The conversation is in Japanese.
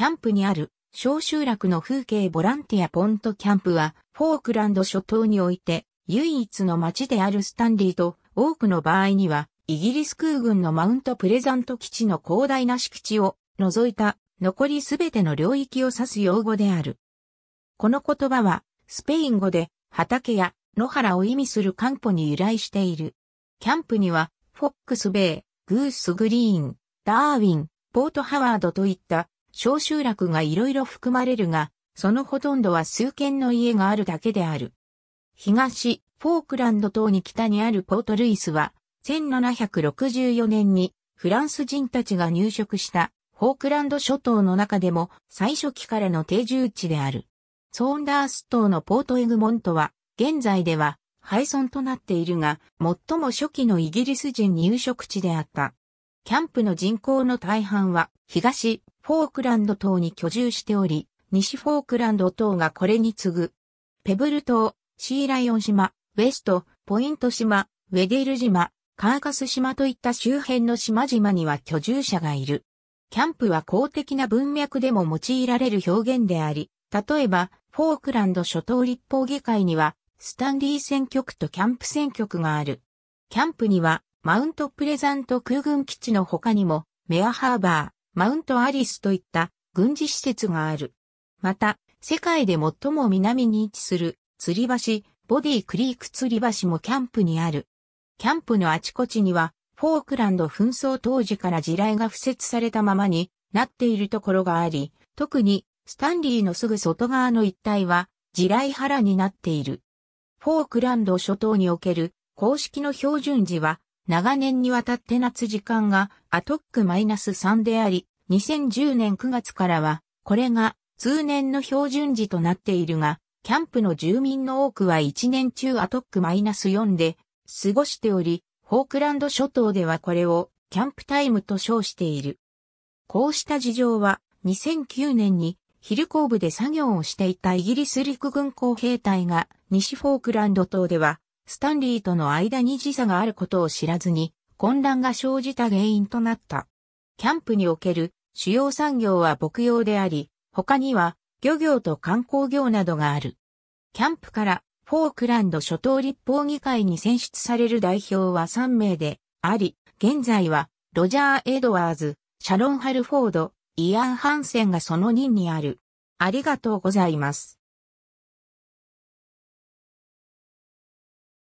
キャンプにある小集落の風景ボランティアポントキャンプはフォークランド諸島において唯一の町であるスタンリーと多くの場合にはイギリス空軍のマウントプレザント基地の広大な敷地を除いた残りすべての領域を指す用語である。この言葉はスペイン語で畑や野原を意味するカンポに由来している。キャンプにはフォックスベイ、グースグリーン、ダーウィン、ポートハワードといった小集落がいろいろ含まれるが、そのほとんどは数軒の家があるだけである。東、フォークランド島に北にあるポートルイスは、1764年にフランス人たちが入植したフォークランド諸島の中でも最初期からの定住地である。ソーンダース島のポートエグモントは、現在では廃村となっているが、最も初期のイギリス人入植地であった。キャンプの人口の大半は、東、フォークランド島に居住しており、西フォークランド島がこれに次ぐ、ペブル島、シーライオン島、ウェスト、ポイント島、ウェデル島、カーカス島といった周辺の島々には居住者がいる。キャンプは公的な文脈でも用いられる表現であり、例えば、フォークランド諸島立法議会には、スタンリー選挙区とキャンプ選挙区がある。キャンプには、マウントプレザント空軍基地の他にも、メアハーバー、マウントアリスといった軍事施設がある。また、世界で最も南に位置する釣り橋、ボディークリーク釣り橋もキャンプにある。キャンプのあちこちには、フォークランド紛争当時から地雷が付設されたままになっているところがあり、特にスタンリーのすぐ外側の一帯は地雷原になっている。フォークランド諸島における公式の標準時は長年にわたって夏時間がアトックマイナス3であり、2010年9月からは、これが通年の標準時となっているが、キャンプの住民の多くは1年中アトックマイナス4で過ごしており、フォークランド諸島ではこれをキャンプタイムと称している。こうした事情は2009年にヒルコーブで作業をしていたイギリス陸軍工兵隊が西フォークランド島ではスタンリーとの間に時差があることを知らずに混乱が生じた原因となった。キャンプにおける主要産業は牧羊であり、他には漁業と観光業などがある。キャンプからフォークランド諸島立法議会に選出される代表は3名であり、現在はロジャー・エドワーズ、シャロン・ハルフォード、イアン・ハンセンがその任にある。ありがとうございます。